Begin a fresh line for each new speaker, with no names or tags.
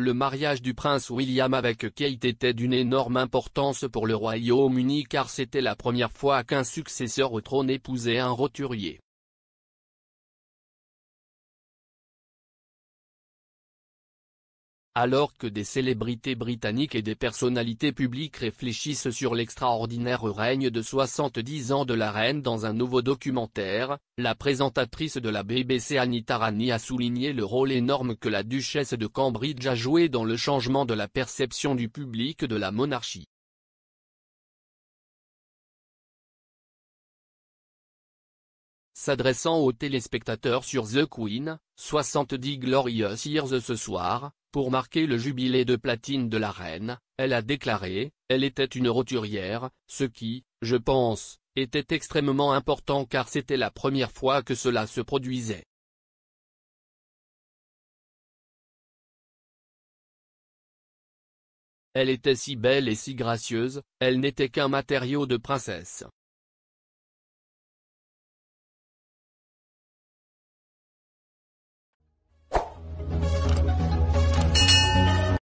Le mariage du prince William avec Kate était d'une énorme importance pour le Royaume-Uni car c'était la première fois
qu'un successeur au trône épousait un roturier. alors que des célébrités
britanniques et des personnalités publiques réfléchissent sur l'extraordinaire règne de 70 ans de la reine dans un nouveau documentaire, la présentatrice de la BBC Anita Rani a souligné le rôle énorme que la duchesse de Cambridge a joué dans le changement de la
perception du public de la monarchie. s'adressant aux téléspectateurs sur The
Queen, 70 Glorious Years ce soir, pour marquer le jubilé de platine de la reine, elle a déclaré, elle était une roturière, ce qui, je pense,
était extrêmement important car c'était la première fois que cela se produisait. Elle était si belle et si gracieuse, elle n'était qu'un matériau de princesse.